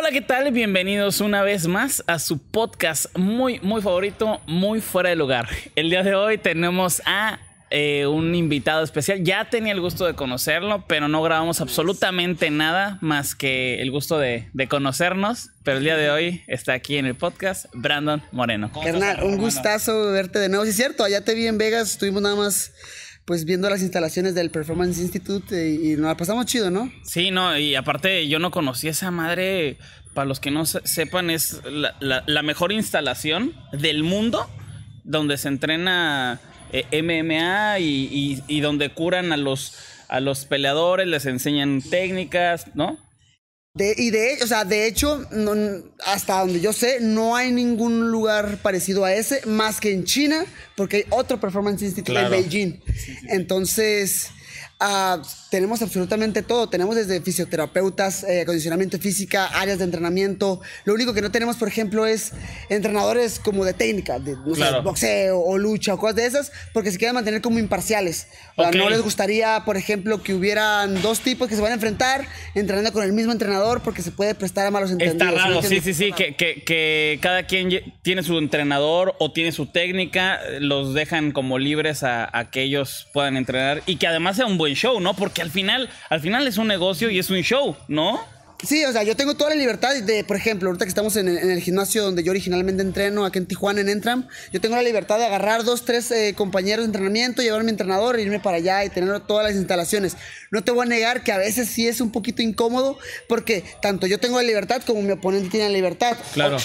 Hola, ¿qué tal? Bienvenidos una vez más a su podcast muy, muy favorito, muy fuera de lugar. El día de hoy tenemos a eh, un invitado especial. Ya tenía el gusto de conocerlo, pero no grabamos absolutamente nada más que el gusto de, conocernos. Pero el día de hoy está aquí en el podcast Brandon Moreno. un gustazo verte de nuevo. Sí, es cierto, allá te vi en Vegas, estuvimos nada más pues viendo las instalaciones del Performance Institute y, nos la pasamos chido, ¿no? Sí, no, y aparte yo no conocí esa madre, para los que no sepan, es la, mejor instalación del mundo donde se entrena eh, MMA y, y, donde curan a los, a los peleadores, les enseñan técnicas, ¿no? De, y de, o sea, de hecho, hasta donde yo sé, no hay ningún lugar parecido a ese, más que en China, porque hay otro Performance Institute en Beijing. Entonces, Ah, tenemos absolutamente todo. Tenemos desde fisioterapeutas, eh, acondicionamiento física, áreas de entrenamiento. Lo único que no tenemos, por ejemplo, es entrenadores como de técnica, de boxeo o lucha o cosas de esas, porque se quieren mantener como imparciales. no les gustaría, por ejemplo, que hubieran dos tipos que se van a enfrentar entrenando con el mismo entrenador porque se puede prestar a malos entendidos. Está raro, sí, sí, sí, que, cada quien tiene su entrenador o tiene su técnica, eh, los dejan como libres a, a que ellos puedan entrenar y que además sea un buen show, ¿no? Porque al final, al final es un negocio y es un show, ¿no? Sí, o sea, yo tengo toda la libertad de, por ejemplo, ahorita que estamos en, el gimnasio donde yo originalmente entreno, aquí en Tijuana, en Entram, yo tengo la libertad de agarrar dos, tres eh, compañeros de entrenamiento, llevar a mi entrenador, irme para allá y tener todas las instalaciones. No te voy a negar que a veces sí es un poquito incómodo porque tanto yo tengo la libertad como mi oponente tiene la libertad. Claro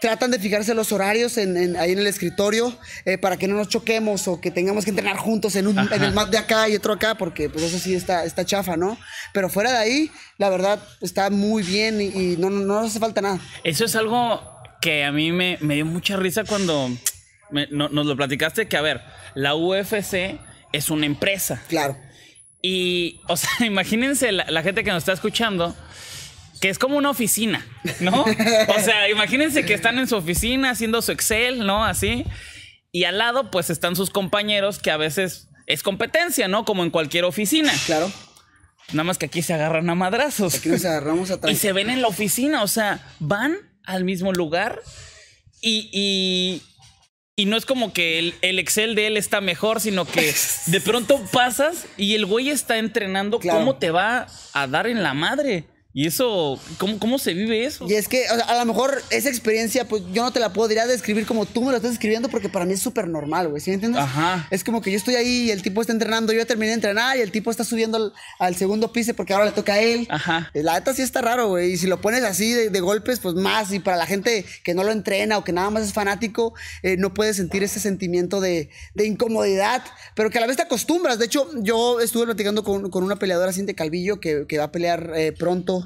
tratan de fijarse los horarios ahí en el escritorio eh, para que no nos choquemos o que tengamos que entrenar juntos en, un, el mat de acá y otro acá, porque pues eso sí está, está chafa, ¿no? Pero fuera de ahí, la verdad, está muy bien y, no, no, hace falta nada. Eso es algo que a mí me, dio mucha risa cuando nos lo platicaste, que a ver, la UFC es una empresa. Claro. Y, o sea, imagínense la gente que nos está escuchando es como una oficina, ¿no? O sea, imagínense que están en su oficina haciendo su Excel, ¿no? Así. Y al lado, pues están sus compañeros que a veces es competencia, ¿no? Como en cualquier oficina. Claro. Nada más que aquí se agarran a madrazos. Aquí nos agarramos a Y se ven en la oficina, o sea, van al mismo lugar y, no es como que el, Excel de él está mejor, sino que de pronto pasas y el güey está entrenando cómo te va a dar en la madre. Y eso, ¿cómo, cómo se vive eso? Y es que a lo mejor esa experiencia, pues yo no te la podría describir como tú me la estás describiendo porque para mí es súper normal, güey, ¿sí me entiendes? Ajá. Es como que yo estoy ahí y el tipo está entrenando, yo terminé de entrenar y el tipo está subiendo al, segundo piso porque ahora le toca a él. Ajá. Eh, la neta sí está raro, güey, y si lo pones así de, golpes, pues más. Y para la gente que no lo entrena o que nada más es fanático, eh, no puede sentir ese sentimiento de, incomodidad, pero que a la vez te acostumbras. De hecho, yo estuve platicando con, con una peleadora, de Calvillo, que, que va a pelear eh, pronto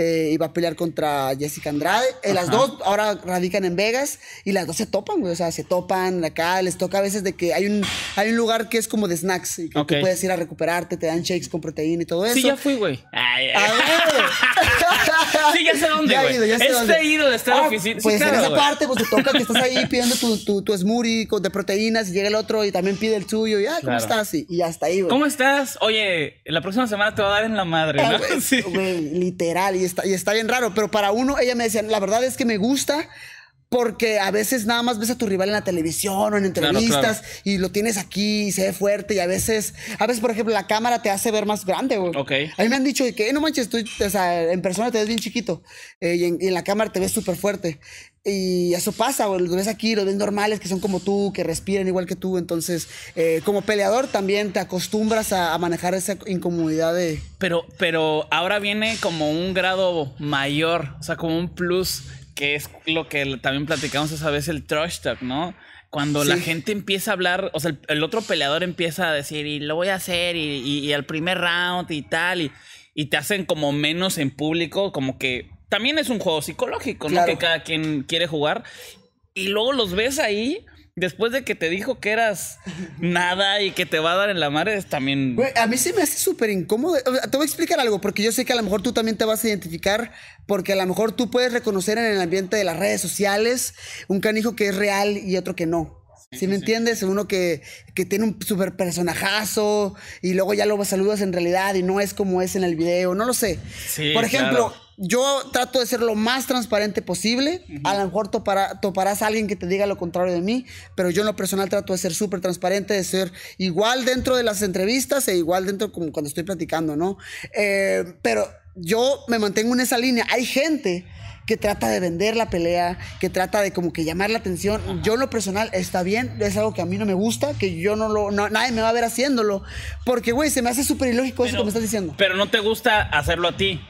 Eh, iba a pelear contra Jessica Andrade. Eh, las dos ahora radican en Vegas y las dos se topan, güey. O sea, se topan acá, les toca a veces de que hay un, hay un lugar que es como de snacks y que puedes ir a recuperarte, te dan shakes con proteína y todo eso. Sí, ya fui, güey. sí, ya sé dónde, güey. Ya, ya ido de estar ah, oficina. Pues en esa parte, pues te toca que estás ahí pidiendo tu, tu, smoothie de proteínas y llega el otro y también pide el suyo y, ah, ¿cómo estás? Y, hasta ahí, güey. ¿Cómo estás? Oye, la próxima semana te va a dar en la madre, ah, ¿no? sí. literal y está bien raro, pero para uno, ella me decía, la verdad es que me gusta porque a veces nada más ves a tu rival en la televisión o en entrevistas y lo tienes aquí y se ve fuerte y a veces, a veces por ejemplo la cámara te hace ver más grande, A mí me han dicho que no manches, tú, o sea, en persona te ves bien chiquito eh, en, y, en, la cámara te ves súper fuerte. Y eso pasa, o lo ves aquí, los ves normales, que son como tú, que respiran igual que tú. Entonces, eh, como peleador también te acostumbras a, manejar esa incomodidad de... Pero, pero ahora viene como un grado mayor, o sea, como un plus, que es lo que también platicamos esa vez, el trash talk, ¿no? cuando la gente empieza a hablar, o sea, el, otro peleador empieza a decir, y lo voy a hacer, y, al primer round y tal, y, y, te hacen como menos en público, como que también es un juego psicológico, ¿no? Que cada quien quiere jugar. Y luego los ves ahí. Después de que te dijo que eras nada y que te va a dar en la madre, es también. a mí sí me hace súper incómodo. te voy a explicar algo, porque yo sé que a lo mejor tú también te vas a identificar, porque a lo mejor tú puedes reconocer en el ambiente de las redes sociales un canijo que es real y otro que no. ¿Sí me entiendes? Uno que, que tiene un super personajazo y luego ya lo saludas en realidad y no es como es en el video, no lo sé. Por ejemplo, yo trato de ser lo más transparente posible. A lo mejor toparás a alguien que te diga lo contrario de mí, pero yo en lo personal trato de ser súper transparente, de ser igual dentro de las entrevistas e igual dentro como cuando estoy platicando, ¿no? Eh, pero yo me mantengo en esa línea. Hay gente que trata de vender la pelea, que trata de como que llamar la atención. Yo en lo personal está bien, es algo que a mí no me gusta, que yo no lo, nadie me va a ver haciéndolo, porque güey, se me hace súper ilógico eso que me estás diciendo. Pero no te gusta hacerlo a ti.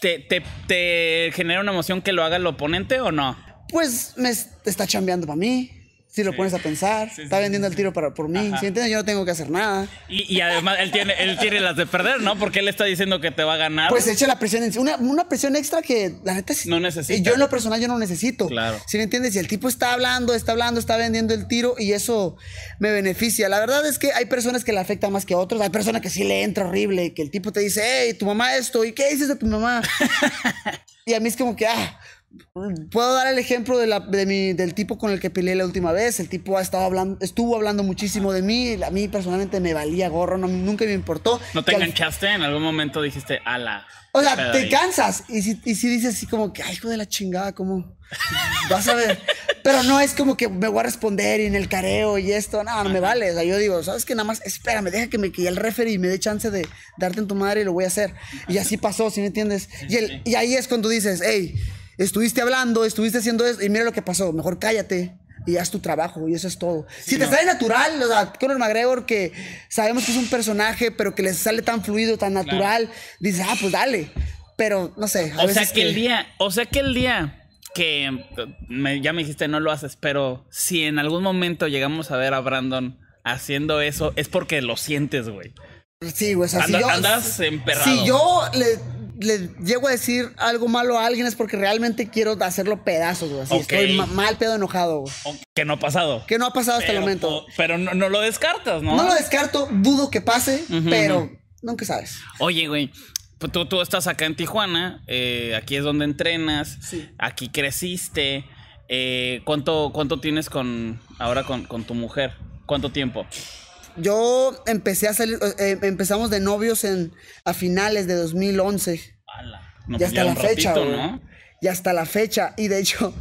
¿Te, genera una emoción que lo haga el oponente o no? Pues me está chambeando para mí. Si lo pones a pensar, está vendiendo el tiro para, por mí. Si entiendes, yo no tengo que hacer nada. Y, además él tiene, él tiene las de perder, ¿no? Porque él está diciendo que te va a ganar. Pues echa la presión, una, una presión extra que la neta no necesita. Yo en lo personal yo no necesito. Claro. Si me entiendes, si el tipo está hablando, está hablando, está vendiendo el tiro y eso me beneficia. La verdad es que hay personas que le afecta más que a otros. Hay personas que sí le entra horrible, que el tipo te dice, hey, tu mamá esto, ¿y qué dices de tu mamá? y a mí es como que, ah, Puedo dar el ejemplo de, la, de mi, del tipo con el que peleé la última vez. El tipo ha estado hablando, estuvo hablando muchísimo de mí. A mí personalmente me valía gorro, no, nunca me importó. ¿No te enganchaste? ¿En algún momento dijiste, ala? O sea, te cansas. Y si, y si dices así como que, ay, hijo de la chingada, como vas a ver. Pero no es como que me voy a responder y en el careo y esto. No, no me vale. O sea, yo digo, ¿sabes qué? Nada más espérame, deja que, me, que el referee me dé chance de darte en tu madre y lo voy a hacer. Y así pasó, si me entiendes. y, el, y ahí es cuando dices, hey estuviste hablando, estuviste haciendo eso y mira lo que pasó, mejor cállate y haz tu trabajo y eso es todo. si te sale natural, o sea, Conor McGregor que sabemos que es un personaje, pero que le sale tan fluido, tan natural, dices, "Ah, pues dale." Pero no sé, o sea que, el día, o sea que el día que ya me dijiste no lo haces, pero si en algún momento llegamos a ver a Brandon haciendo eso, es porque lo sientes, güey. Sí, güey, andas emperrado. Si yo le le llego a decir algo malo a alguien es porque realmente quiero hacerlo pedazos, güey. Así Estoy mal pedo enojado, Que no ha pasado. Que no ha pasado hasta el momento. Pero no, lo descartas, ¿no? No lo descarto, dudo que pase, pero nunca sabes. Oye, güey. Pues tú, tú estás acá en Tijuana, eh, aquí es donde entrenas, aquí creciste. Eh, ¿cuánto, ¿Cuánto tienes con ahora con, con tu mujer? ¿Cuánto tiempo? Yo empecé a salir, eh, eh, empezamos de novios en, a finales de 2011. Y ya pues hasta la fecha, ¿no? Y hasta la fecha. Y de hecho,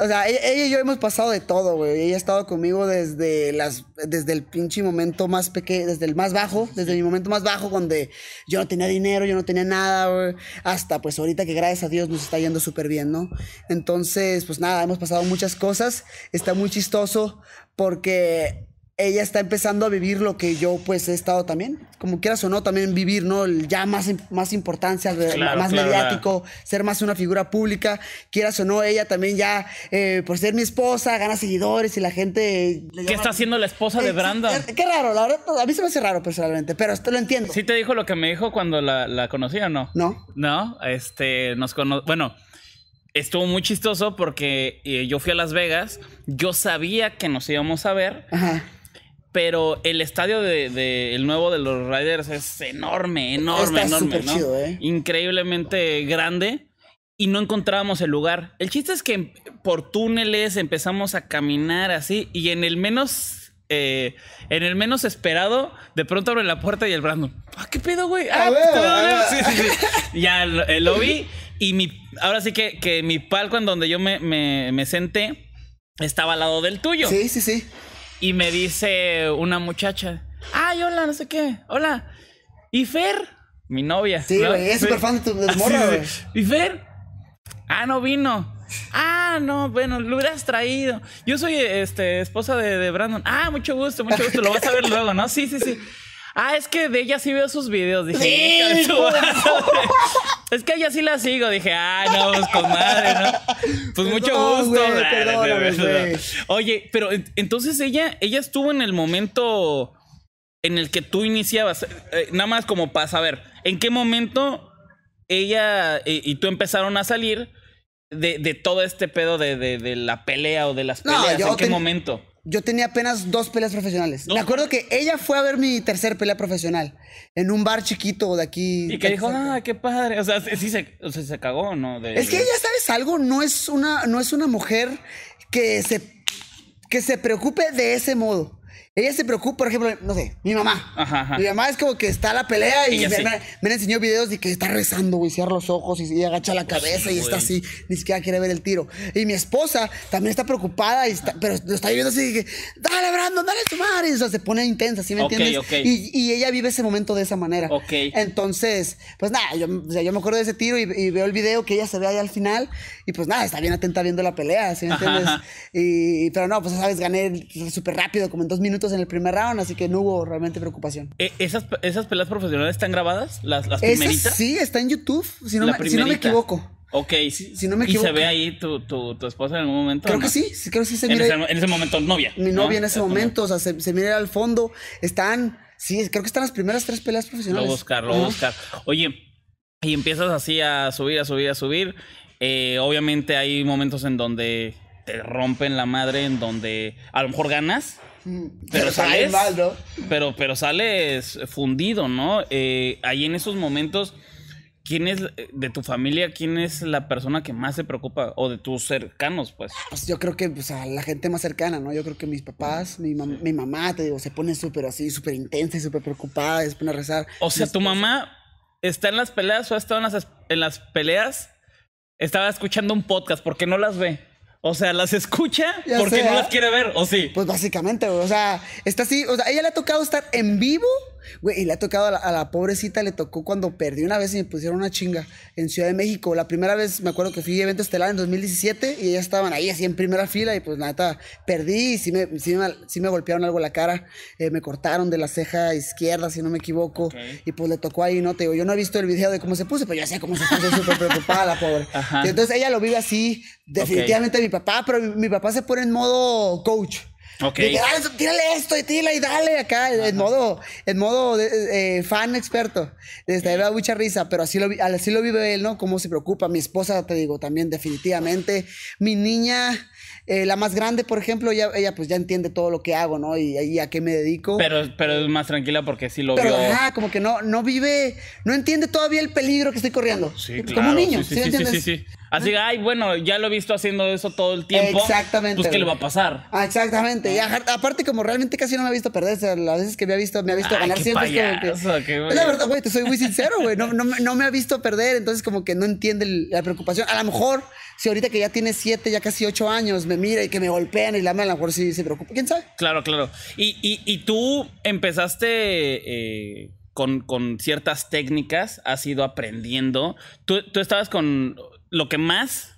o sea, e, ella, y yo hemos pasado de todo, güey. Ella ha estado conmigo desde las, desde el pinche momento más pequeño, desde el más bajo, desde mi momento más bajo, donde yo no tenía dinero, yo no tenía nada, güey. Hasta pues ahorita que gracias a Dios nos está yendo súper bien, ¿no? Entonces, pues nada, hemos pasado muchas cosas. Está muy chistoso porque ella está empezando a vivir lo que yo pues he estado también, como quieras o no, también vivir, ¿no? ya más, más importancia, más mediático, ser más una figura pública, quieras o no, ella también ya, eh, por ser mi esposa, gana seguidores y la gente... ¿Qué está haciendo la esposa de eh, Branda? qué raro, la verdad, a mí se me hace raro personalmente, pero esto lo entiendo. ¿Sí te dijo lo que me dijo cuando la, conocí o no? No. No, este, nos cono... Bueno estuvo muy chistoso porque eh, yo fui a Las Vegas, yo sabía que nos íbamos a ver. Ajá. Pero el estadio de, el nuevo de los Riders es enorme, enorme, enorme, eh. Increíblemente grande. Y no encontrábamos el lugar. El chiste es que por túneles empezamos a caminar así. Y en el menos. Eh, en el menos esperado, de pronto abre la puerta y el Brandon. Ah, qué pedo, güey! ya lo, vi. Y mi. Ahora sí que, mi palco en donde yo me, me senté estaba al lado del tuyo. Sí, sí, sí. Y me dice una muchacha, ay, hola, no sé qué, hola. ¿Y Fer? Mi novia. Sí, es súper fan de tu ¿Y Fer? Ah, no vino. Ah, no, bueno, lo hubieras traído. Yo soy este, esposa de, de Brandon. Ah, mucho gusto, mucho gusto. Lo vas a ver luego, ¿no? Sí, sí, sí. Ah, es que de ella sí veo sus videos. Dije, sí, es que ella sí la sigo. Dije, ay, ah, no, pues madre, ¿no? Pues mucho gusto. Oye, pero entonces ella, ella estuvo en el momento en el que tú iniciabas. Eh, nada más como para saber, ¿en qué momento ella eh, y tú empezaron a salir de, todo este pedo de, la pelea o de las peleas? ¿En qué momento? yo tenía apenas dos peleas profesionales. Me acuerdo que ella fue a ver mi tercer pelea profesional en un bar chiquito de aquí. Y que dijo, ah, qué padre. O sea, sí se, o cagó, ¿no? es que ella, ¿sabes algo? No es una, no es una mujer que se, que se preocupe de ese modo. Ella se preocupa, por ejemplo, no sé, mi mamá. Mi mamá es como que está a la pelea y me, enseñó videos de que está rezando, güey, cierra los ojos y, agacha la pues cabeza y está así, ni siquiera quiere ver el tiro. Y mi esposa también está preocupada, y está, pero lo está viviendo así, dale, Brandon, dale tu madre. O sea, se pone intensa, ¿sí me entiendes? Y, y, ella vive ese momento de esa manera. Ok. Entonces, pues nada, yo, me acuerdo de ese tiro y, veo el video que ella se ve ahí al final y pues nada, está bien atenta viendo la pelea, ¿sí me entiendes? Y, pero no, pues sabes, gané súper rápido, como en dos minutos en el primer round, así que no hubo realmente preocupación. Eh, ¿Esas, esas peleas profesionales están grabadas? ¿Las, las primeritas? Sí, está en YouTube, si no, me, equivoco. Ok, si, no me equivoco. ¿Y se ve ahí tu, esposa en algún momento? Creo que sí, creo que sí se mira. En ese, momento, novia. Mi novia en ese momento, o sea, se, se mira al fondo. Están, sí, creo que están las primeras tres peleas profesionales. Lo buscar, lo buscar. Oye, y empiezas así a subir, a subir, a subir. Eh, obviamente hay momentos en donde te rompen la madre, en donde a lo mejor ganas pero, sales mal, ¿no? Pero, pero sales fundido, ¿no? Eh, ahí en esos momentos, ¿quién es eh, de tu familia, quién es la persona que más se preocupa? O de tus cercanos, pues. Ah, pues yo creo que pues, a la gente más cercana, ¿no? Yo creo que mis papás, mi, mamá, te digo, se pone súper así, súper intensa y súper preocupada, se pone a rezar. O sea, tu mamá está en las peleas o ha estado en las, peleas. Estaba escuchando un podcast, porque no las ve? O sea, las escucha porque no las ¿eh? quiere ver, ¿o sí? Pues básicamente, o sea, está así, o sea, ella le ha tocado estar en vivo y le ha tocado a la, pobrecita, le tocó cuando perdí una vez y me pusieron una chinga en Ciudad de México. La primera vez, me acuerdo que fui a evento estelar en 2017 y ellas estaban ahí, así en primera fila, y pues neta perdí y sí me, golpearon algo la cara. Eh, me cortaron de la ceja izquierda, si no me equivoco. Y pues le tocó ahí, ¿no? Te digo, yo no he visto el video de cómo se puso, pero ya sé cómo se puso, súper preocupada la pobre. Entonces ella lo vive así, definitivamente mi papá, pero mi papá se pone en modo coach. Ok. Ah, tírale esto y y dale acá, en modo, en modo eh, fan experto. Desde ahí mucha risa, pero así lo, así lo vive él, ¿no? Cómo se preocupa. Mi esposa, te digo, también definitivamente. Mi niña, eh, la más grande, por ejemplo, ella, pues ya entiende todo lo que hago, ¿no? Y, a qué me dedico. Pero, pero es más tranquila porque sí lo pero, vio. como que no, no vive, no entiende todavía el peligro que estoy corriendo. Sí, Como un niño, ¿sí, sí, sí. Así que, ay, bueno, ya lo he visto haciendo eso todo el tiempo. Pues, exactamente. Pues, ¿qué le va a pasar? Ah, exactamente. aparte, como realmente casi no me ha visto perder. las veces que me ha visto, me ha visto ganar siempre. es la verdad, güey, te soy muy sincero, güey. No, me ha visto perder, entonces como que no entiende la preocupación. A lo mejor, si ahorita que ya tiene siete, ya casi ocho años, me mira y que me golpean y la a lo mejor sí se preocupa. ¿Quién sabe? Claro, claro. Y, tú empezaste... Eh, con, ciertas técnicas has ido aprendiendo. Tú, tú estabas con lo que más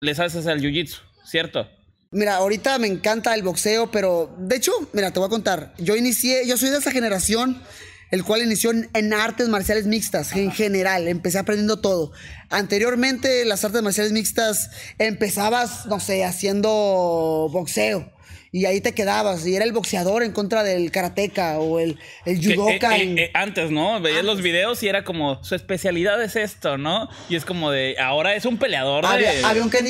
les haces al jiu-jitsu, ¿cierto? Mira, ahorita me encanta el boxeo, pero de hecho, mira, te voy a contar. Yo inicié, yo soy de esa generación el cual inició en, artes marciales mixtas en general. Empecé aprendiendo todo. Anteriormente, las artes marciales mixtas empezabas, no sé, haciendo boxeo y ahí te quedabas. Y era el boxeador en contra del karateca o el, el eh, judoka. Eh, eh, antes, ¿no? Veías los videos y era como, su especialidad es esto, ¿no? Y es como de, ahora es un peleador. Había, había un, que,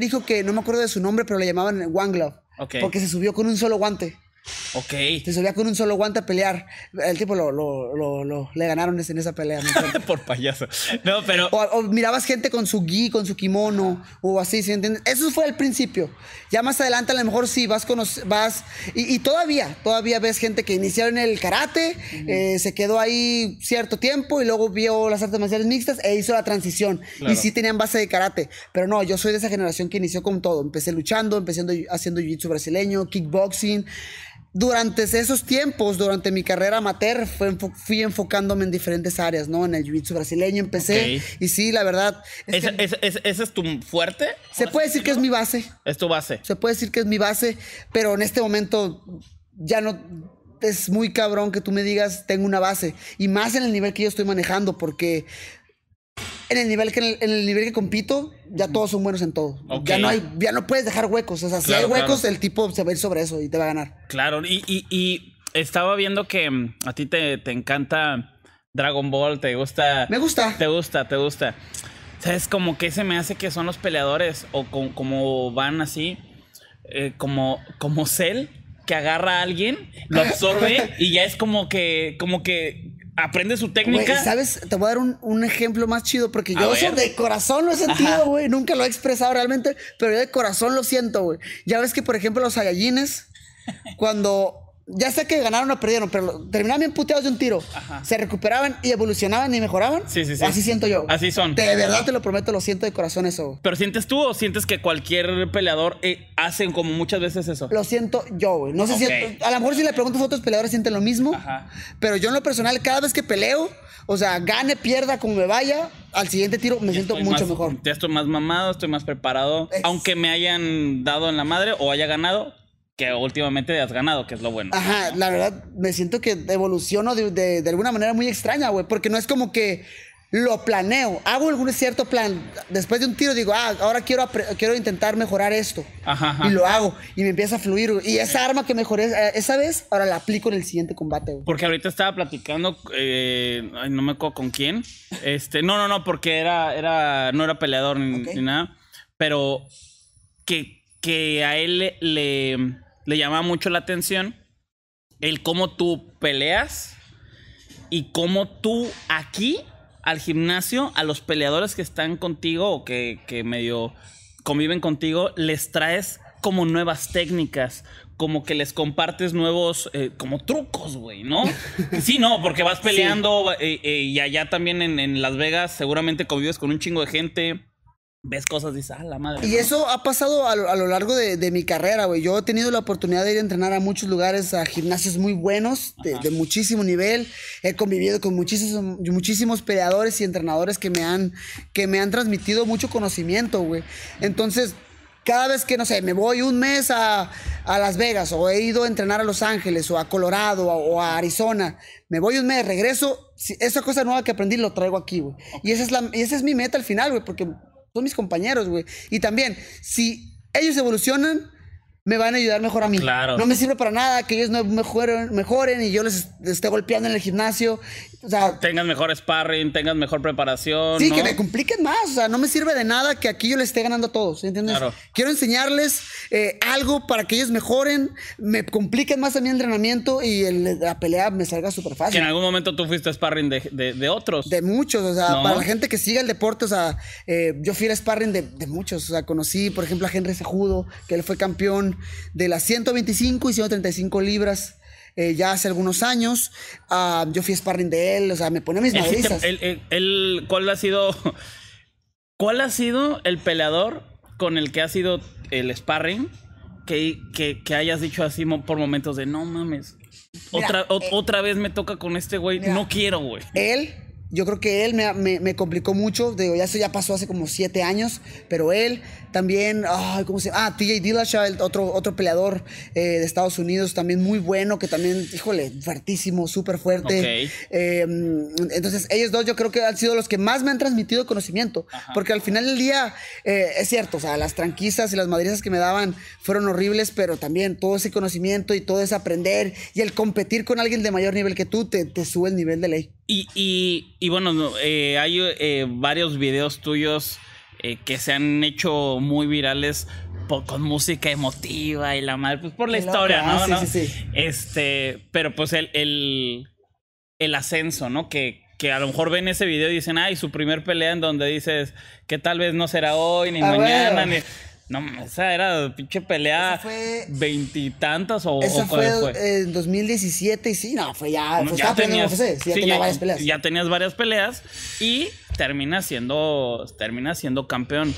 que que no me acuerdo de su nombre, pero le llamaban One Porque se subió con un solo guante. Ok. Te subía con un solo guante a pelear. El tipo lo, le ganaron en esa pelea. Por payaso. No, pero. O, mirabas gente con su gi, con su kimono, o así, Eso fue el principio. Ya más adelante, a lo mejor sí, vas con vas. Y, todavía, todavía ves gente que iniciaron el karate, eh, se quedó ahí cierto tiempo y luego vio las artes marciales mixtas e hizo la transición. Y sí tenían base de karate. Pero no, yo soy de esa generación que inició con todo. Empecé luchando, empecé haciendo jiu-jitsu brasileño, kickboxing durante esos tiempos, durante mi carrera amateur, fui enfocándome en diferentes áreas, ¿no? En el jiu-jitsu brasileño empecé. Y sí, la verdad. Es ¿Ese, es, es tu fuerte? Se puede decir que es mi base. Es tu base. Se puede decir que es mi base, pero en este momento ya no es muy cabrón que tú me digas tengo una base y más en el nivel que yo estoy manejando porque en el nivel que el, nivel que compito, ya todos son buenos en todo. Ya no hay, ya no puedes dejar huecos. O sea, si hay huecos, el tipo se va a ir sobre eso y te va a ganar. Claro, y, estaba viendo que mm, a ti te, encanta Dragon Ball, te gusta. Me gusta. Te gusta, te gusta. ¿Sabes? Como que se me hace que son los peleadores o como, van así, eh, como, como Cell que agarra a alguien, lo absorbe y ya es como que, como que aprende su técnica. ¿Sabes? Te voy a dar un, ejemplo más chido porque yo eso de corazón lo he sentido, güey. Nunca lo he expresado realmente, pero yo de corazón lo siento, güey. Ya ves que, por ejemplo, los Saiyajines, cuando ya sé que ganaron o perdieron, pero terminaban bien puteados de un tiro. Se recuperaban y evolucionaban y mejoraban. Sí, sí, sí. Así siento yo. Así son. De verdad te lo prometo, lo siento de corazón eso. ¿Pero sientes tú o sientes que cualquier peleador eh, hacen como muchas veces eso? Lo siento yo, güey. No sé si. A lo mejor si le pregunto a otros peleadores sienten lo mismo. Pero yo en lo personal, cada vez que peleo, o sea, gane, pierda, como me vaya, al siguiente tiro me siento mucho mejor. Ya estoy más mamado, estoy más preparado. Aunque me hayan dado en la madre o haya ganado, que últimamente has ganado, que es lo bueno. Ajá, la verdad, me siento que evoluciono de, alguna manera muy extraña, güey, porque no es como que lo planeo, hago algún cierto plan, después de un tiro digo, ah, ahora quiero, quiero intentar mejorar esto, ajá, y lo hago, y me empieza a fluir, y esa arma que mejoré eh, esa vez, ahora la aplico en el siguiente combate, güey. Porque ahorita estaba platicando, eh, no me acuerdo con quién, este, no, no, no, porque era, era, no era peleador ni, nada, pero que, que a él le le llama mucho la atención el cómo tú peleas y cómo tú aquí al gimnasio, a los peleadores que están contigo o que, medio conviven contigo, les traes como nuevas técnicas, como que les compartes nuevos, eh, como trucos, güey, ¿no? Sí, no, porque vas peleando eh, eh, y allá también en, en Las Vegas seguramente convives con un chingo de gente ves cosas y dices, ah, la madre. Y eso ha pasado a lo, largo de, mi carrera, güey. Yo he tenido la oportunidad de ir a entrenar a muchos lugares, a gimnasios muy buenos, de, muchísimo nivel. He convivido con muchísimos, muchísimos peleadores y entrenadores que me han, que me han transmitido mucho conocimiento, güey. Entonces, cada vez que, no sé, me voy un mes a, Las Vegas o he ido a entrenar a Los Ángeles o a Colorado o a Arizona, me voy un mes, regreso, esa cosa nueva que aprendí lo traigo aquí, güey. Y, esa es la, y esa es mi meta al final, güey, porque son mis compañeros, güey. Y también, si ellos evolucionan, me van a ayudar mejor a mí. Claro. No me sirve para nada que ellos no mejoren, mejoren y yo les esté golpeando en el gimnasio. O sea, tengan mejor sparring, tengan mejor preparación. Sí, que me compliquen más. O sea, no me sirve de nada que aquí yo les esté ganando a todos. ¿Entiendes? Claro. Quiero enseñarles eh, algo para que ellos mejoren, me compliquen más a mi entrenamiento y la pelea me salga súper fácil. Que en algún momento tú fuiste sparring de, otros. De muchos. O sea, para la gente que siga el deporte, o sea, eh, yo fui a sparring de, muchos. O sea, conocí, por ejemplo, a Henry Sejudo, que él fue campeón de las 125 y 135 libras. Eh, ya hace algunos años. Ah, yo fui sparring de él, o sea, me pone mis narices. El, ¿Cuál ha sido? ¿Cuál ha sido el peleador con el que ha sido el sparring que, que, hayas dicho así por momentos de no mames? otra, eh, otra vez me toca con este güey, no quiero, güey. Él yo creo que él me, complicó mucho. Digo, ya eso ya pasó hace como siete años. Pero él también, ay, ¿cómo se llama? Ah, TJ Dillashaw, otro, otro peleador eh, de Estados Unidos, también muy bueno, que también, híjole, fuertísimo, súper fuerte. Em, entonces, ellos dos yo creo que han sido los que más me han transmitido conocimiento. Porque al final del día, eh, es cierto, o sea, las tranquisas y las madrizas que me daban fueron horribles, pero también todo ese conocimiento y todo ese aprender y el competir con alguien de mayor nivel que tú te sube el nivel de ley. Y, y, y bueno, eh, hay eh, varios videos tuyos eh, que se han hecho muy virales con música emotiva y la madre, pues por la historia, ah, ¿no? Sí, Sí, Este, pero pues el, el, el ascenso, ¿no? Que, que a lo mejor ven ese video y dicen, ay, su primer pelea en donde dices que tal vez no será hoy, ni ah, mañana, ni... No, esa era pinche pelea veintitantas o, o fue, fue. en 2017 y sí, no, fue ya. ya tenías, varias peleas. Ya tenías varias peleas y termina siendo, termina siendo campeón.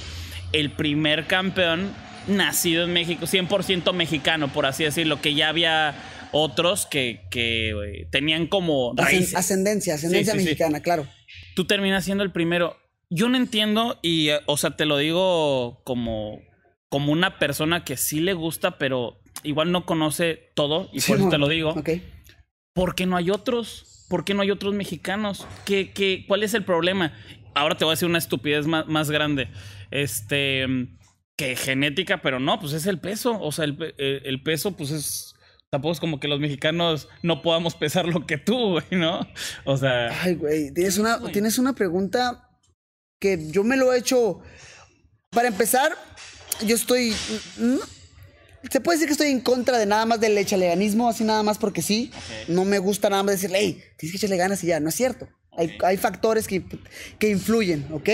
El primer campeón nacido en México, 100% mexicano, por así decirlo, que ya había otros que, tenían como raíces. Ascendencia, ascendencia mexicana, claro. Tú terminas siendo el primero. Yo no entiendo y, eh, o sea, te lo digo como, como una persona que sí le gusta, pero igual no conoce todo, y por eso te lo digo. Okay. qué no hay otros, ¿Por qué no hay otros mexicanos. ¿Qué, qué, cuál es el problema? Ahora te voy a decir una estupidez más, grande. Este, que genética, pero no, pues es el peso. O sea, eh, el, peso, pues es tampoco es como que los mexicanos no podamos pesar lo que tú, güey, ¿no? O sea. Ay, güey, una, tienes una pregunta que yo me lo he hecho. Para empezar, yo estoy. Mm, mm, se puede decir que estoy en contra de nada más del echaleganismo, así nada más porque sí. No me gusta nada más decirle, hey, tienes que echarle ganas y ya. No es cierto. Hay, factores que, influyen, ¿ok?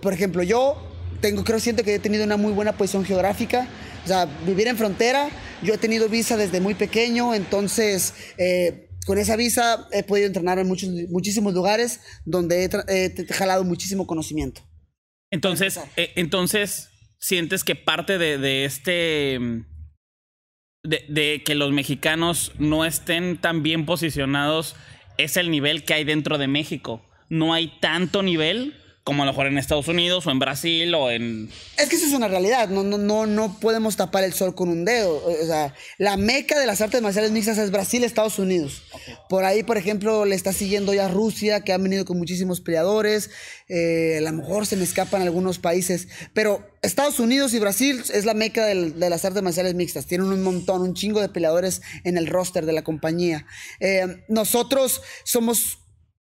Por ejemplo, yo tengo, creo, siento que he tenido una muy buena posición geográfica. O sea, vivir en frontera, yo he tenido visa desde muy pequeño, entonces eh, con esa visa he podido entrenar en muchos, muchísimos lugares donde he, jalado muchísimo conocimiento. Entonces, eh, entonces sientes que parte de, este... De, de, que los mexicanos no estén tan bien posicionados es el nivel que hay dentro de México. No hay tanto nivel como a lo mejor en Estados Unidos o en Brasil o en... Es que eso es una realidad, no, no, no, podemos tapar el sol con un dedo. O sea, la meca de las artes marciales mixtas es Brasil, Estados Unidos. Por ahí, por ejemplo, le está siguiendo ya Rusia, que ha venido con muchísimos peleadores. Eh, a lo mejor se me escapan algunos países, pero Estados Unidos y Brasil es la meca de las artes marciales mixtas. Tienen un montón, un chingo de peleadores en el roster de la compañía. Eh, nosotros somos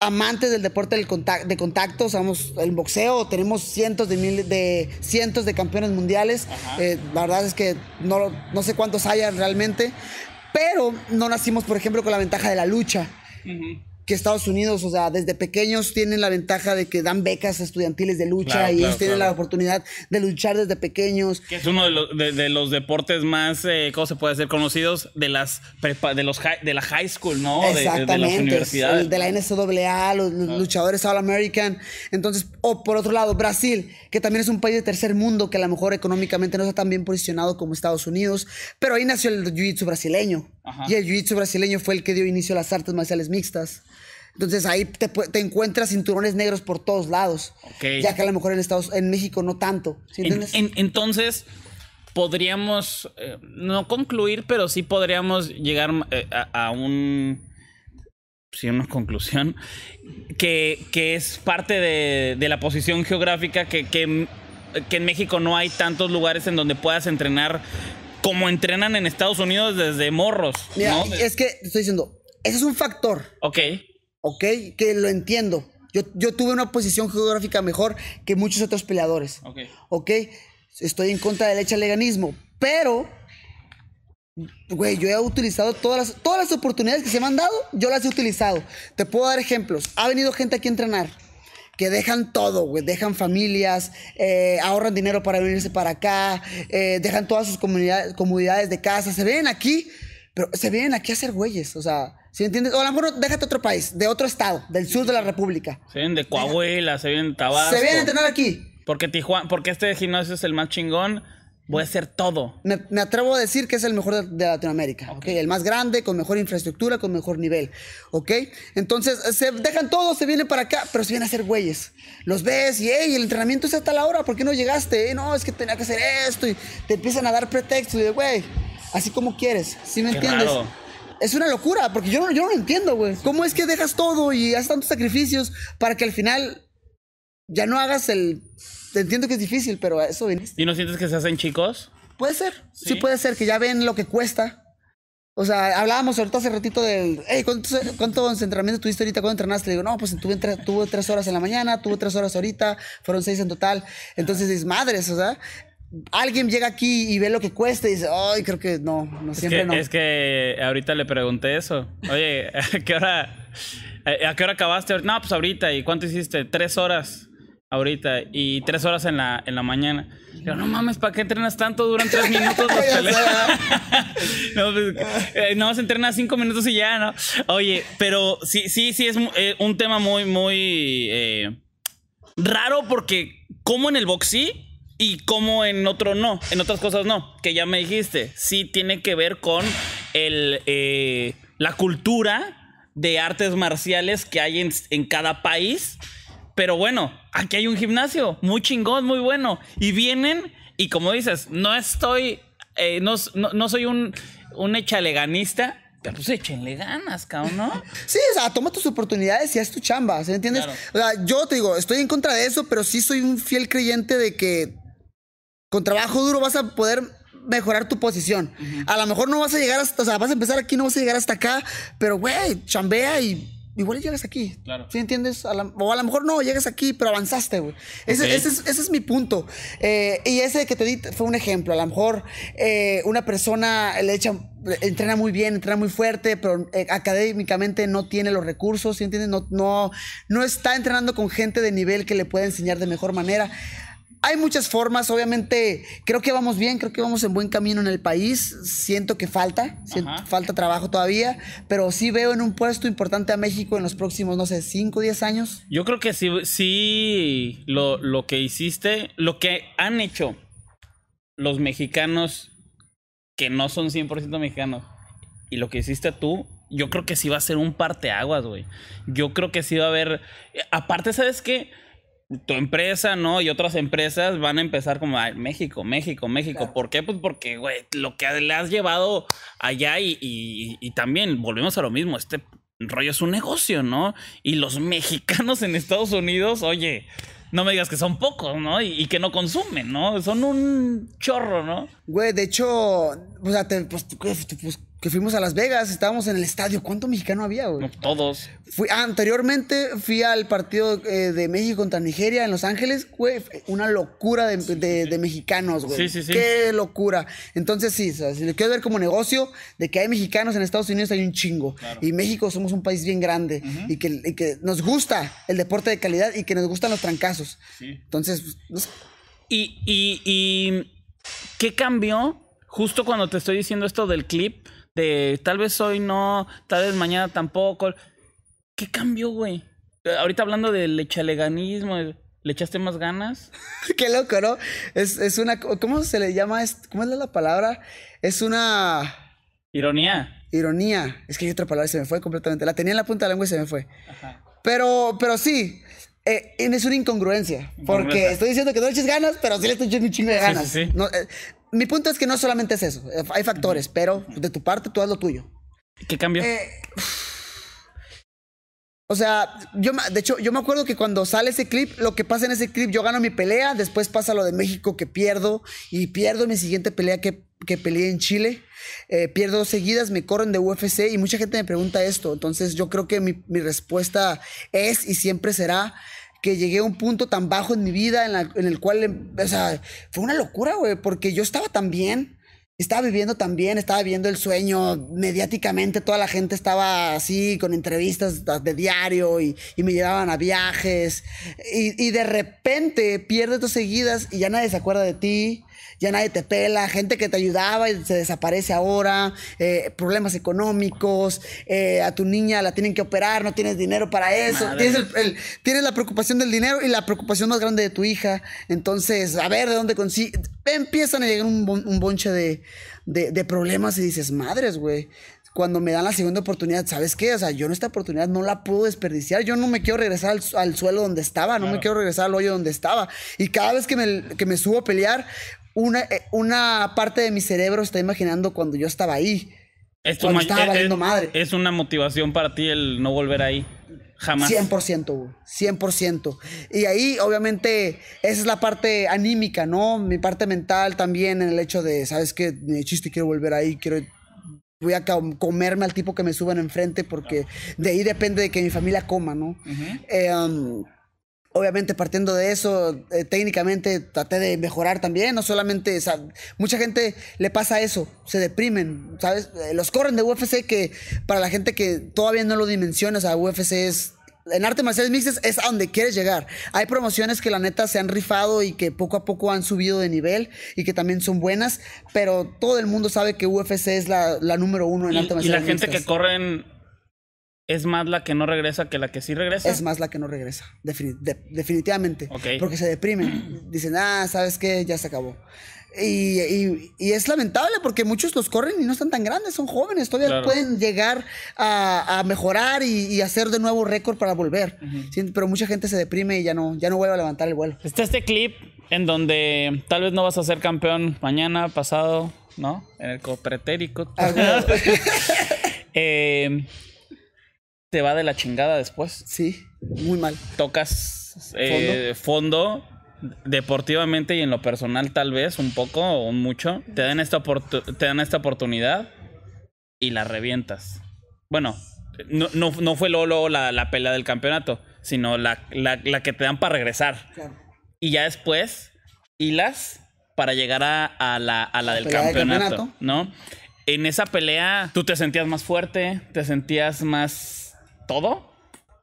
amantes del deporte de contacto, sabemos el boxeo, tenemos cientos de miles de cientos de campeones mundiales. Eh, la verdad es que no, no sé cuántos haya realmente, pero no nacimos, por ejemplo, con la ventaja de la lucha que Estados Unidos, o sea, desde pequeños tienen la ventaja de que dan becas estudiantiles de lucha y ellos tienen la oportunidad de luchar desde pequeños. Que es uno de los, deportes más, eh, ¿cómo se puede decir? Conocidos de las de los de la high school, ¿no? Exactamente. De, la NCAA, los luchadores All American. Entonces, o por otro lado, Brasil, que también es un país de tercer mundo que a lo mejor económicamente no está tan bien posicionado como Estados Unidos, pero ahí nació el jiu-jitsu brasileño. Y el jiu-jitsu brasileño fue el que dio inicio a las artes marciales mixtas. Entonces ahí te, encuentras cinturones negros por todos lados. Ya que a lo mejor en Estados en México no tanto. entonces, podríamos eh, no concluir, pero sí podríamos llegar eh, a, un. Sí, una conclusión. Que, es parte de, la posición geográfica que en México no hay tantos lugares en donde puedas entrenar como entrenan en Estados Unidos desde morros. es que te estoy diciendo, ese es un factor. Ok. Ok, que lo entiendo. Yo, tuve una posición geográfica mejor que muchos otros peleadores. Ok. Ok, estoy en contra del hecho leganismo, pero... Güey, yo he utilizado todas todas las oportunidades que se me han dado, yo las he utilizado. Te puedo dar ejemplos. Ha venido gente aquí a entrenar que dejan todo, güey, dejan familias, eh, ahorran dinero para venirse para acá, eh, dejan todas sus comunidades, de casa, se vienen aquí, pero se vienen aquí a ser güeyes, o sea, si entiendes? O a lo mejor déjate otro país, de otro estado, del sur de la República. Se vienen de Coahuila, se vienen de Tabasco. Se vienen a entrenar aquí. Porque Tijuana, porque este gimnasio es el más chingón, Voy a hacer todo. Me, atrevo a decir que es el mejor de, Latinoamérica, ¿ok? El más grande, con mejor infraestructura, con mejor nivel, ¿ok? Entonces, se dejan todo, se vienen para acá, pero se vienen a hacer güeyes. Los ves y, hey, el entrenamiento es hasta la hora, ¿por qué no llegaste? Eh, no, es que tenía que hacer esto y te empiezan a dar pretextos y de, güey, así como quieres, ¿sí me entiendes? Es una locura, porque yo, yo no lo entiendo, güey. ¿Cómo es que dejas todo y haces tantos sacrificios para que al final ya no hagas el. Te entiendo que es difícil, pero a eso viniste. ¿Y no sientes que se hacen chicos? Puede ser, sí, puede ser, que ya ven lo que cuesta. O sea, hablábamos ahorita hace ratito del, hey, ¿cuántos, entrenamientos tuviste ahorita? ¿Cuándo entrenaste? Le digo, no, pues tuve, tres horas en la mañana, tuve tres horas ahorita, fueron seis en total. Entonces, dices, madres, o sea, alguien llega aquí y ve lo que cuesta y dice, ay, creo que no, no siempre no. Es que ahorita le pregunté eso. Oye, ¿a qué hora, a qué hora acabaste? No, pues ahorita, ¿y cuánto hiciste? Tres horas ahorita y tres horas en la, en la mañana. no mames, ¿para qué entrenas tanto? Duran tres minutos no, se pues, eh, entrena cinco minutos y ya, ¿no? Oye, pero sí, sí, sí, es eh, un tema muy, muy eh, raro porque como en el boxeo... y como en otro no, en otras cosas no, que ya me dijiste, sí tiene que ver con el, la cultura de artes marciales que hay en, en cada país pero bueno, aquí hay un gimnasio muy chingón, muy bueno. Y vienen y como dices, no estoy, eh, no, soy un, un echaleganista. Pero pues échenle ganas, cabrón, ¿no? Sí, o sea, toma tus oportunidades y haz tu chamba, ¿Se ¿entiendes? O sea, yo te digo, estoy en contra de eso, pero sí soy un fiel creyente de que con trabajo duro vas a poder mejorar tu posición. A lo mejor no vas a llegar hasta, o sea, vas a empezar aquí, no vas a llegar hasta acá, pero güey, chambea y igual llegas aquí. Claro. ¿Sí entiendes? A o a lo mejor no, llegas aquí, pero avanzaste, güey. Ese, es, mi punto. Eh, y ese que te di fue un ejemplo. A lo mejor eh, una persona le echa, entrena muy bien, entrena muy fuerte, pero eh, académicamente no tiene los recursos, ¿sí entiendes? No, no, no está entrenando con gente de nivel que le pueda enseñar de mejor manera hay muchas formas, obviamente creo que vamos bien, creo que vamos en buen camino en el país, siento que falta, falta trabajo todavía, pero sí veo en un puesto importante a México en los próximos, no sé, 5 o 10 años. Yo creo que sí, sí lo, lo que hiciste, lo que han hecho los mexicanos que no son 100% mexicanos y lo que hiciste tú, yo creo que sí va a ser un parteaguas, güey. Yo creo que sí va a haber, aparte, ¿sabes qué? tu empresa, ¿no? Y otras empresas van a empezar como, Ay, México, México, México. ¿Por qué? Pues porque, güey, lo que le has llevado allá y, también volvemos a lo mismo, este rollo es un negocio, ¿no? Y los mexicanos en Estados Unidos, oye, no me digas que son pocos, ¿no? Y, que no consumen, ¿no? Son un chorro, ¿no? Güey, de hecho, pues, pues, pues que fuimos a Las Vegas, estábamos en el estadio. ¿Cuánto mexicano había, güey? todos. Fui, ah, anteriormente fui al partido eh, de México contra Nigeria en Los Ángeles, güey. Una locura de, mexicanos, güey. Sí, sí, sí. Qué locura. Entonces, sí, se lo ver como negocio, de que hay mexicanos en Estados Unidos hay un chingo. Y México somos un país bien grande y, que, nos gusta el deporte de calidad y que nos gustan los trancazos. Sí. Entonces, pues, no sé. y, y, y, ¿qué cambió justo cuando te estoy diciendo esto del clip? de tal vez hoy no, tal vez mañana tampoco. ¿Qué cambió, güey? Ahorita hablando del echaleganismo, ¿le echaste más ganas? Qué loco, ¿no? Es, una. ¿Cómo se le llama? ¿Cómo es la palabra? Es una. Ironía. Ironía. Es que hay otra palabra y se me fue completamente. La tenía en la punta de la lengua y se me fue. Pero, pero sí. Eh, es una incongruencia. Porque estoy diciendo que no le eches ganas, pero sí le estoy echando un chingo de ganas. Sí, No, eh, mi punto es que no solamente es eso. Eh, hay factores, pero de tu parte tú haz lo tuyo. ¿Qué cambio? Eh, o sea, yo de hecho, yo me acuerdo que cuando sale ese clip, lo que pasa en ese clip, yo gano mi pelea, después pasa lo de México que pierdo y pierdo mi siguiente pelea que, que peleé en Chile. Eh, pierdo seguidas, me corren de UFC y mucha gente me pregunta esto. Entonces yo creo que mi, mi respuesta es y siempre será que llegué a un punto tan bajo en mi vida en, la, en el cual, em, o sea, fue una locura, güey, porque yo estaba tan bien estaba viviendo también, estaba viviendo el sueño mediáticamente, toda la gente estaba así con entrevistas de diario y, me llevaban a viajes y, de repente pierdes tus seguidas y ya nadie se acuerda de ti, ya nadie te pela, gente que te ayudaba y se desaparece ahora, eh, problemas económicos, eh, a tu niña la tienen que operar, no tienes dinero para eso, tienes, la preocupación del dinero y la preocupación más grande de tu hija, entonces a ver de dónde consigues, empiezan a llegar un, un bonche de de, problemas y dices, madres, güey cuando me dan la segunda oportunidad, ¿sabes qué? O sea, yo en esta oportunidad no la puedo desperdiciar. Yo no me quiero regresar al, suelo donde estaba, no me quiero regresar al hoyo donde estaba. Y cada vez que me, que me subo a pelear, una, eh, una parte de mi cerebro está imaginando cuando yo estaba ahí. Es cuando estaba eh, valiendo eh, madre. Es una motivación para ti el no volver ahí. Jamás. 100%, güey. 100%. Y ahí, obviamente, esa es la parte anímica, ¿no? Mi parte mental también, en el hecho de, ¿sabes qué? Mi chiste, quiero volver ahí, quiero voy a comerme al tipo que me suban enfrente porque de ahí depende de que mi familia coma, ¿no? obviamente partiendo de eso, eh, técnicamente traté de mejorar también, no solamente, o sea, mucha gente le pasa eso, se deprimen, ¿sabes? Eh, los corren de UFC que para la gente que todavía no lo dimensiona, o sea, UFC es... En arte Mixes es a donde quieres llegar. Hay promociones que la neta se han rifado y que poco a poco han subido de nivel y que también son buenas, pero todo el mundo sabe que UFC es la, número uno en arte marciales Y la gente que corren es más la que no regresa que la que sí regresa. Es más la que no regresa, definitivamente. Porque se deprimen. Dicen, ah, ¿sabes qué? Ya se acabó. Y, es lamentable porque muchos los corren y no están tan grandes, son jóvenes, todavía pueden llegar a, mejorar y, hacer de nuevo récord para volver. pero mucha gente se deprime y ya no, ya no vuelve a levantar el vuelo. Está este clip en donde tal vez no vas a ser campeón mañana, pasado, ¿no? En el copretérico. eh, te va de la chingada después. Sí, muy mal. Tocas eh, de fondo. deportivamente y en lo personal tal vez un poco o mucho. Te dan esta, te dan esta oportunidad y la revientas. Bueno, no, fue Lolo la, pelea del campeonato, sino la, que te dan para regresar. Y ya después hilas para llegar a, la, del campeonato, del campeonato, ¿no? En esa pelea tú te sentías más fuerte, te sentías más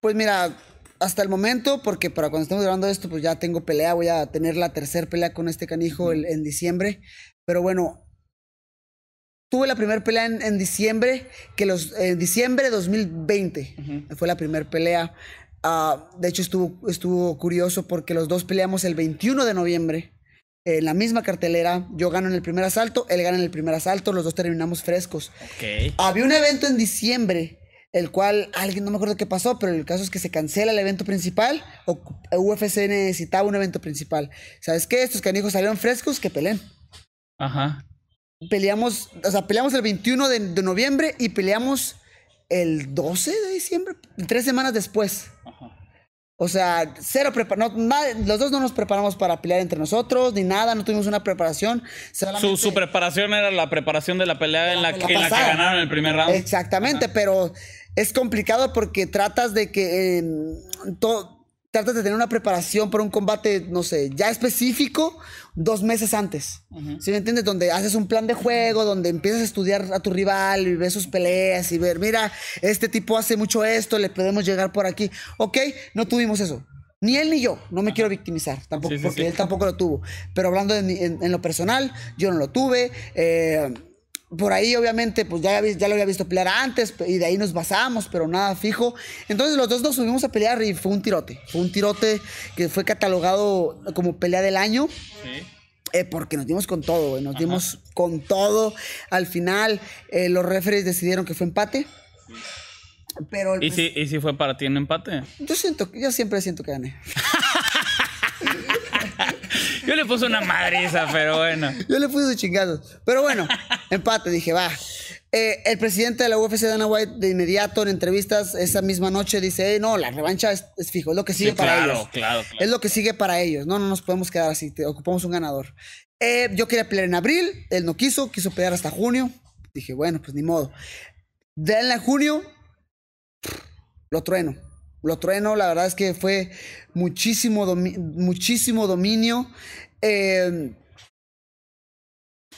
pues mira, hasta el momento, porque para cuando estemos grabando esto, pues ya tengo pelea, voy a tener la tercera pelea con este canijo en diciembre. Pero bueno, tuve la primera pelea en, diciembre, que los, en diciembre de 2020 fue la primera pelea. Ah, de hecho, estuvo, estuvo curioso porque los dos peleamos el 21 de noviembre en la misma cartelera. Yo gano en el primer asalto, él gana en el primer asalto, los dos terminamos frescos. Había un evento en diciembre el cual alguien, no me acuerdo qué pasó, pero el caso es que se cancela el evento principal o UFC necesitaba un evento principal. ¿Sabes qué? Estos canijos salieron frescos, que peleen. Ajá. Peleamos, o sea, peleamos el 21 de, noviembre y peleamos el 12 de diciembre, tres semanas después. Ajá. O sea, cero preparación. los dos no nos preparamos para pelear entre nosotros, ni nada, no tuvimos una preparación. Su, preparación era la preparación de la pelea en la, que, ganaron el primer round. Exactamente, pero es complicado porque tratas de que em, tratas de tener una preparación para un combate, no sé, ya específico, dos meses antes. si ¿Sí me entiendes? Donde haces un plan de juego, donde empiezas a estudiar a tu rival y ves sus peleas y ver, mira, este tipo hace mucho esto, le podemos llegar por aquí. Ok, no tuvimos eso. Ni él ni yo, no me quiero victimizar tampoco, porque él tampoco lo tuvo. Pero hablando de, en, en, lo personal, yo no lo tuve. Eh, por ahí obviamente pues ya, ya lo había visto pelear antes y de ahí nos basamos, pero nada fijo. Entonces los dos nos subimos a pelear y fue un tirote. Fue un tirote que fue catalogado como pelea del año. Sí. Eh, porque nos dimos con todo, nos dimos con todo. Al final eh, los referees decidieron que fue empate. Pero ¿Y, si, ¿Y si fue para ti un empate? Yo siento, yo siempre siento que gané. Yo le puse una madriza, pero bueno. Yo le puse chingados. Pero bueno, empate, dije, va. Eh, el presidente de la UFC, Dana White, de inmediato en entrevistas esa misma noche dice, eh, no, la revancha es, fijo, es lo que sigue para ellos. Claro, claro. Es lo que sigue para ellos, no, no nos podemos quedar así, ocupamos un ganador. Eh, yo quería pelear en abril, él no quiso, quiso pelear hasta junio. Dije, bueno, pues ni modo. Denle en junio, lo trueno lo trueno. La verdad es que fue muchísimo, muchísimo dominio. Em,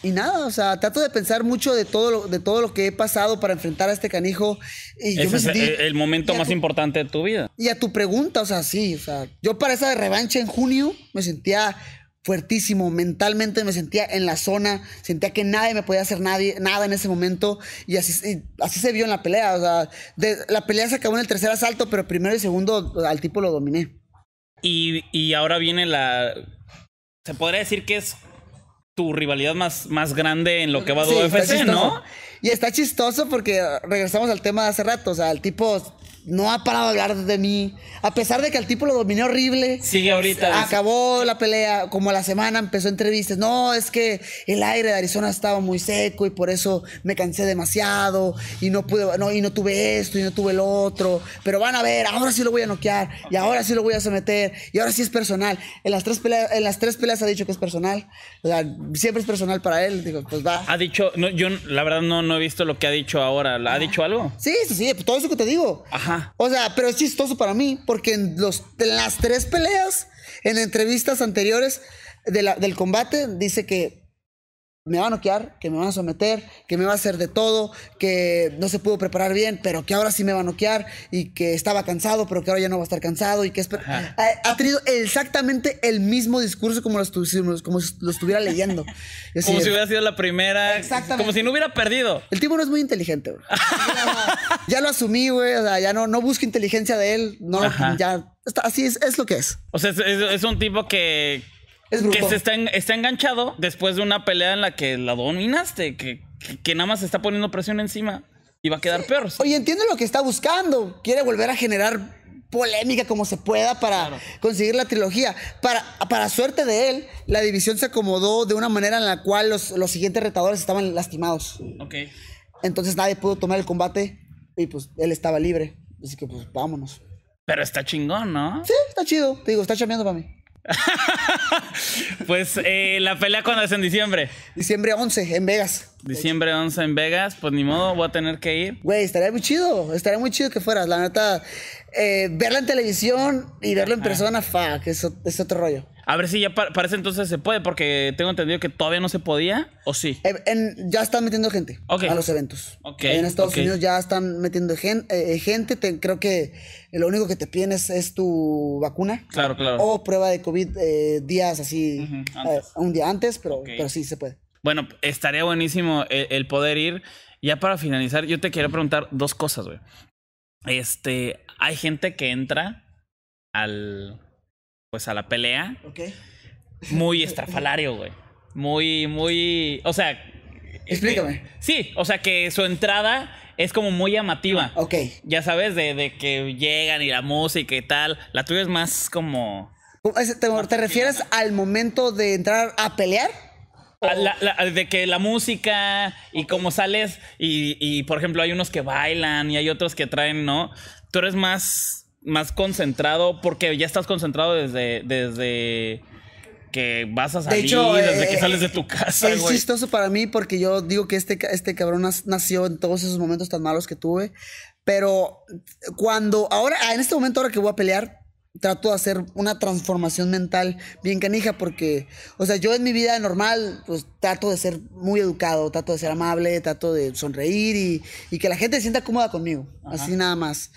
y nada, o sea, trato de pensar mucho de todo lo, de todo lo que he pasado para enfrentar a este canijo. Y yo me sentí, es el momento más importante de tu vida. Y a tu pregunta, o sea, sí, o sea, yo para esa revancha en junio me sentía fuertísimo. Mentalmente me sentía en la zona, sentía que nadie me podía hacer nada en ese momento. Y así, así se vio en la pelea. O sea, de, la pelea se acabó en el tercer asalto, pero primero y segundo al tipo lo dominé. Y, ahora viene la. Se podría decir que es tu rivalidad más, más grande en lo que va a ¿no? Y está chistoso porque regresamos al tema de hace rato. O sea, el tipo no ha parado de hablar de mí. A pesar de que al tipo lo dominé horrible. Sigue ahorita. Acabó la pelea, como la semana empezó entrevistas. No, es que el aire de Arizona estaba muy seco y por eso me cansé demasiado y no pude, no, y no tuve esto y no tuve el otro. Pero van a ver, ahora sí lo voy a noquear y ahora sí lo voy a someter y ahora sí es personal. En las tres peleas, en las tres peleas ha dicho que es personal. O sea, siempre es personal para él. Digo, pues va. Ha dicho, no, yo la verdad no, no he visto lo que ha dicho ahora. ¿Ha dicho algo? Sí, sí, sí, todo eso que te digo. Ajá. O sea, pero es chistoso para mí porque en, las tres peleas, en entrevistas anteriores del combate, dice que me va a noquear, que me va a someter, que me va a hacer de todo, que no se pudo preparar bien, pero que ahora sí me va a noquear y que estaba cansado, pero que ahora ya no va a estar cansado y que ha, tenido exactamente el mismo discurso como si como lo estuviera leyendo. como si hubiera sido la primera. Exactamente. Como si no hubiera perdido. El tipo no es muy inteligente, ya, lo asumí, güey. O sea, ya no, no busco inteligencia de él. No, ya... así es, es lo que es. O sea, es un tipo que, que se está, enganchado después de una pelea en la que la dominaste, que, nada más está poniendo presión encima y va a quedar peor. Oye, entiendo lo que está buscando. Quiere volver a generar polémica como se pueda para conseguir la trilogía. Para, para suerte de él, la división se acomodó de una manera en la cual los, siguientes retadores estaban lastimados. Ok. Entonces nadie pudo tomar el combate y pues él estaba libre. Así que pues vámonos. Pero está chingón, ¿no? Sí, está chido. Te digo, está chambeando para mí. pues eh, la pelea cuando es en diciembre. Diciembre 11 en Vegas. Diciembre 11 en Vegas, pues ni modo, voy a tener que ir. Güey, estaría muy chido, estaría muy chido que fueras, la neta. Eh, verla en televisión y verla en ah. persona, fuck, es, es otro rollo. A ver si ya parece entonces se puede, porque tengo entendido que todavía no se podía, ¿o sí? Eh, ya están metiendo gente a los eventos. En Estados Unidos ya están metiendo eh, gente. creo que lo único que te piden es, tu vacuna. Claro, claro. O prueba de COVID eh, días así, un día antes, pero, pero sí se puede. Bueno, estaría buenísimo el, el poder ir. Ya para finalizar, yo te quiero preguntar dos cosas, güey. Este, hay gente que entra al pues a la pelea. Ok. Muy estrafalario, güey. Muy, muy. O sea. Eh, Explícame. sí, o sea que su entrada es como muy llamativa. Ah, ok. Ya sabes, de, que llegan y la música y tal. La tuya es más como. ¿Te, refieres al momento de entrar a pelear? de que la música y cómo sales y, y, por ejemplo hay unos que bailan y hay otros que traen, ¿no? Tú eres más más concentrado porque ya estás concentrado desde, desde que vas a salir, hecho, desde que eh, sales de eh, tu casa. Es chistoso para mí porque yo digo que este, este cabrón nació en todos esos momentos tan malos que tuve. Pero cuando, ahora, ah, en este momento, ahora que voy a pelear, trato de hacer una transformación mental bien canija porque, o sea, yo en mi vida normal, pues trato de ser muy educado, trato de ser amable, trato de sonreír y, que la gente se sienta cómoda conmigo, así nada más.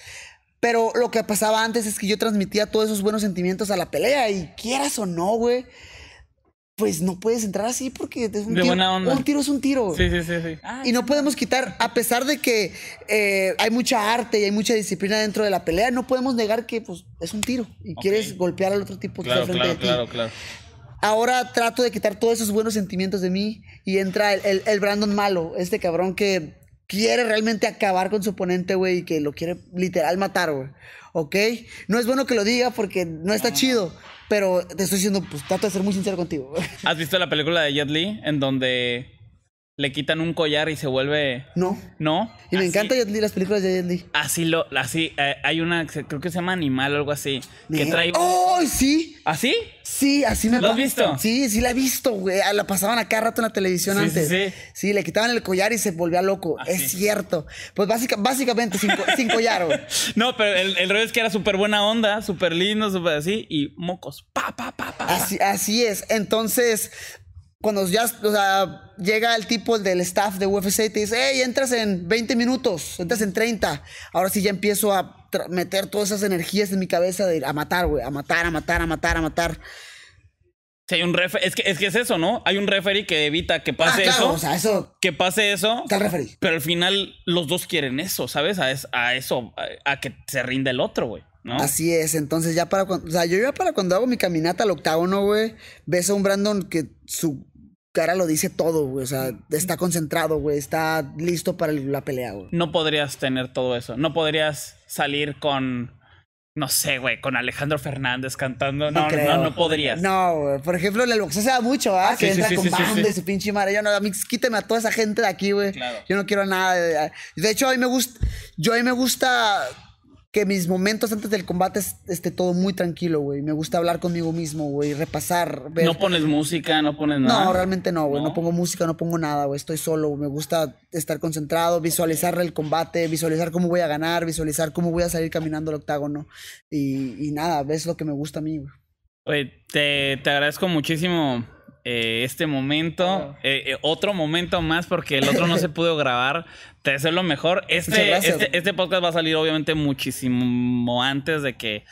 Pero lo que pasaba antes es que yo transmitía todos esos buenos sentimientos a la pelea y quieras o no, güey. Pues no puedes entrar así porque es un, de tiro. Buena onda. un tiro es un tiro. Sí, sí, sí. sí. Ah, y no podemos quitar, a pesar de que eh, hay mucha arte y hay mucha disciplina dentro de la pelea, no podemos negar que pues, es un tiro y quieres golpear al otro tipo claro, frente claro, Claro, ahora trato de quitar todos esos buenos sentimientos de mí y entra el, Brandon malo, este cabrón que quiere realmente acabar con su oponente, güey, y que lo quiere literal matar, güey. ¿Ok? No es bueno que lo diga porque no está chido, pero te estoy diciendo, pues trato de ser muy sincero contigo. ¿Has visto la película de Jet Li en donde le quitan un collar y se vuelve. No. No. Y me encanta las películas de Andy. Así lo, así, eh, hay una, creo que se llama Animal o algo así. Que trae. ¡Oh, sí! ¿Así? ¿Ah, sí, así me ¿Lo has visto? Sí, sí la he visto, güey. Ah, la pasaban acá rato en la televisión antes. Sí, sí. Sí, le quitaban el collar y se volvía loco. Ah, es cierto. Pues básicamente sin, collar, No, pero el, el es que era súper buena onda, súper lindo, súper así, y mocos. Pa, pa, pa, Así, así es. Entonces, cuando ya, o sea, llega el tipo, del staff de UFC y te dice, hey, entras en 20 minutos, entras en 30. Ahora sí ya empiezo a meter todas esas energías en mi cabeza de ir a matar, güey, a matar, a matar, a matar, a matar. Si hay un refer es que, es que es eso, ¿no? Hay un referee que evita que ah, pase eso, o sea, eso. Que pase eso. Está el referee. Pero al final los dos quieren eso, ¿sabes? A, eso, a, que se rinde el otro, güey. ¿No? Así es, entonces ya para cuando, o sea, yo ya para cuando hago mi caminata al octágono, güey, ves a un Brandon que su cara lo dice todo, güey. O sea, está concentrado, güey. Está listo para la pelea, güey. No podrías tener todo eso. No podrías salir con. No sé, güey, con Alejandro Fernández cantando. No, no, no, podrías. No, güey. Por ejemplo, el boxeo se da mucho, ¿ah? que entra con Boundes y su pinche madre. Yo no, a mí quíteme a toda esa gente de aquí, güey. Claro. Yo no quiero nada. De, de hecho, a mí me gusta. Yo a mí me gusta que mis momentos antes del combate esté todo muy tranquilo, güey. Me gusta hablar conmigo mismo, güey, repasar. No pones música, no pones nada. No, realmente no, güey. ¿No? pongo música, no pongo nada, güey. Estoy solo, Me gusta estar concentrado, visualizar el combate, visualizar cómo voy a ganar, visualizar cómo voy a salir caminando el octágono. Y, nada, ves lo que me gusta a mí, güey. Oye, te, te agradezco muchísimo eh, este momento. Ah, eh, eh, otro momento más porque el otro no se pudo grabar. Te deseo lo mejor. Este, este, este, podcast va a salir obviamente muchísimo antes de que...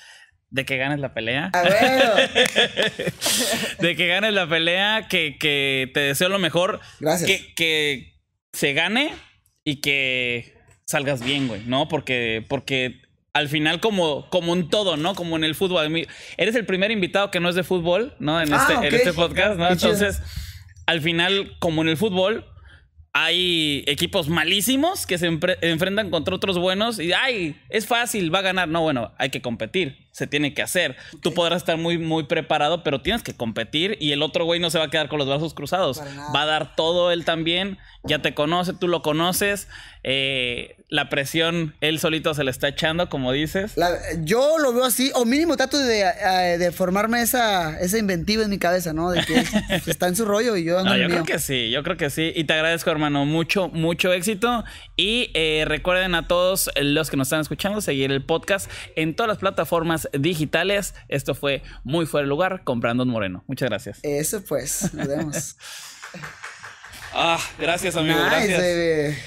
De que ganes la pelea. A ver. de que ganes la pelea, que, te deseo lo mejor. Gracias. Que, que se gane y que salgas bien, güey, ¿no? Porque, porque al final como, como un todo, ¿no? Como en el fútbol. Eres el primer invitado que no es de fútbol, ¿no? En, ah, este, en este podcast, ¿no? Entonces, al final, como en el fútbol, hay equipos malísimos que se enfrentan contra otros buenos y, ay, es fácil, va a ganar. No, bueno, hay que competir se tiene que hacer. Tú podrás estar muy, muy preparado, pero tienes que competir y el otro güey no se va a quedar con los brazos cruzados. Va a dar todo él también, ya te conoce, tú lo conoces. Eh, la presión él solito se le está echando, como dices. yo lo veo así, o mínimo trato eh, de, formarme esa, esa inventiva en mi cabeza, ¿no? De que está en su rollo y yo ando Yo creo que sí, yo creo que sí. Y te agradezco, hermano, mucho, mucho éxito. Y eh, recuerden a todos los que nos están escuchando seguir el podcast en todas las plataformas digitales. Esto fue Muy Fuera de Lugar con Brandon Moreno. Muchas gracias. Eso pues, nos vemos. ah, gracias amigo, gracias.